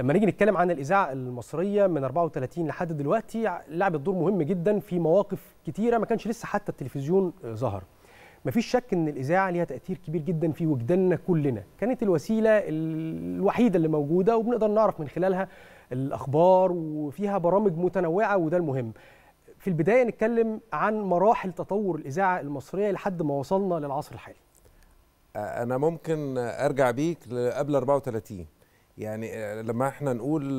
لما نيجي نتكلم عن الاذاعه المصريه من 34 لحد دلوقتي لعبت دور مهم جدا في مواقف كتيره ما كانش لسه حتى التلفزيون آه، ظهر مفيش شك ان الاذاعه ليها تاثير كبير جدا في وجداننا كلنا كانت الوسيله الوحيده اللي موجوده وبنقدر نعرف من خلالها الاخبار وفيها برامج متنوعه وده المهم في البدايه نتكلم عن مراحل تطور الاذاعه المصريه لحد ما وصلنا للعصر الحالي انا ممكن ارجع بيك قبل 34 يعني آه، لما احنا نقول 100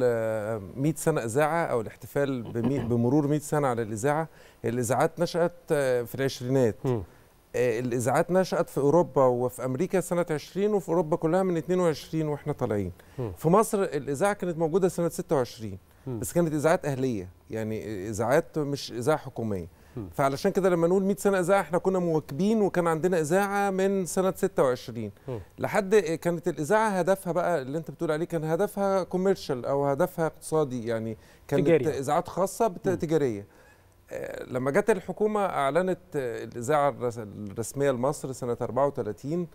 آه، سنه اذاعه او الاحتفال بمرور 100 سنه على الاذاعه الاذاعات نشات آه، في العشرينات الاذاعات نشات في اوروبا وفي امريكا سنه 20 وفي اوروبا كلها من 22 واحنا طالعين في مصر الاذاعه كانت موجوده سنه 26 بس كانت اذاعات اهليه يعني اذاعات مش اذاعه حكوميه فعلشان كده لما نقول 100 سنه اذاعه احنا كنا مواكبين وكان عندنا اذاعه من سنه 26 لحد كانت الاذاعه هدفها بقى اللي انت بتقول عليه كان هدفها كوميرشال او هدفها اقتصادي يعني كانت اذاعات خاصه تجاريه آه، لما جت الحكومه اعلنت الاذاعه الرسميه لمصر سنه 34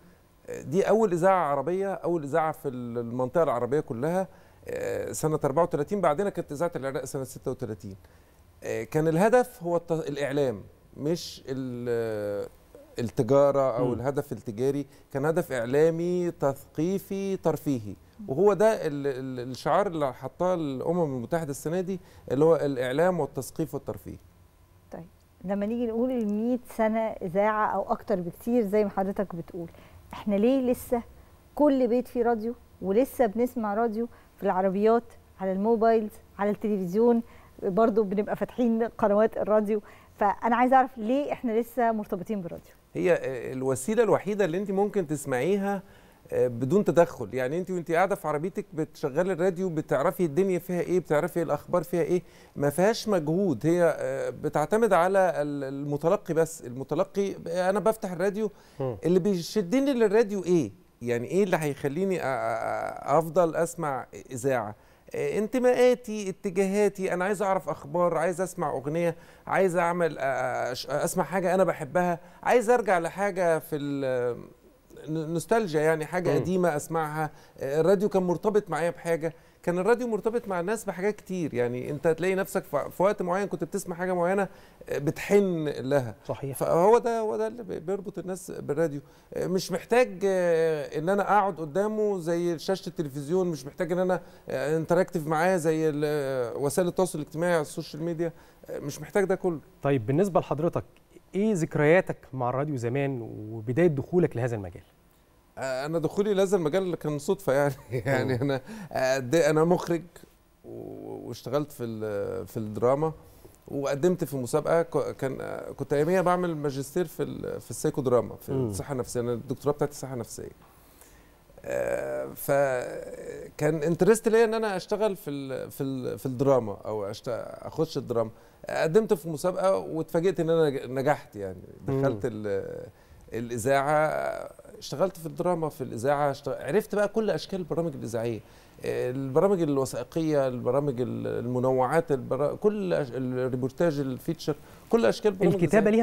آه، دي اول اذاعه عربيه اول اذاعه في المنطقه العربيه كلها آه، سنه 34 بعدين كانت اذاعه العراق سنه 36 آه، كان الهدف هو الاعلام مش آه، التجاره او م. الهدف التجاري كان هدف اعلامي تثقيفي ترفيهي وهو ده الشعار اللي حطاه الامم المتحده السنه دي اللي هو الاعلام والتثقيف والترفيه طيب لما نيجي نقول ال 100 سنه اذاعه او اكتر بكتير زي ما حضرتك بتقول احنا ليه لسه كل بيت فيه راديو ولسه بنسمع راديو في العربيات على الموبايلز على التلفزيون برضو بنبقى فاتحين قنوات الراديو فانا عايزه اعرف ليه احنا لسه مرتبطين بالراديو هي الوسيله الوحيده اللي انت ممكن تسمعيها آه، بدون تدخل يعني انت وانت قاعده في عربيتك بتشغلي الراديو بتعرفي الدنيا فيها ايه بتعرفي الاخبار فيها ايه ما فيهاش مجهود هي آه، بتعتمد على المتلقي بس المتلقي انا بفتح الراديو اللي بيشدني للراديو ايه يعني ايه اللي هيخليني افضل اسمع اذاعه آه، انتماءاتي اتجاهاتي انا عايز اعرف اخبار عايز اسمع اغنيه عايز اعمل آه، آه، اسمع حاجه انا بحبها عايز ارجع لحاجه في نوستالجيا يعني حاجه م. قديمه اسمعها الراديو كان مرتبط معايا بحاجه كان الراديو مرتبط مع الناس بحاجات كتير يعني انت تلاقي نفسك في وقت معين كنت بتسمع حاجه معينه آه، بتحن لها صحيح فهو ده هو ده اللي بيربط الناس بالراديو آه، مش محتاج آه، ان انا اقعد قدامه زي شاشه التلفزيون مش محتاج ان انا انتراكتيف معاه زي وسائل التواصل الاجتماعي على السوشيال ميديا مش محتاج ده كله طيب بالنسبه لحضرتك ايه ذكرياتك مع الراديو زمان وبدايه دخولك لهذا المجال آه، انا دخولي لهذا المجال كان صدفه يعني يعني انا آه، انا مخرج واشتغلت في في الدراما وقدمت في مسابقه كان آه، كنت اياميها بعمل ماجستير في في السيكو دراما في الصحه النفسيه انا الدكتوراه بتاعتي صحه نفسيه فكان انترست ليا ان انا اشتغل في الـ في الـ في الدراما او اخش الدراما قدمت في مسابقه واتفاجئت ان انا نجحت يعني دخلت الاذاعه اشتغلت في الدراما في الاذاعه عرفت بقى كل اشكال البرامج الاذاعيه البرامج الوثائقيه البرامج المنوعات البرا... كل الريبورتاج الفيتشر كل اشكال البرامج الكتابه ليها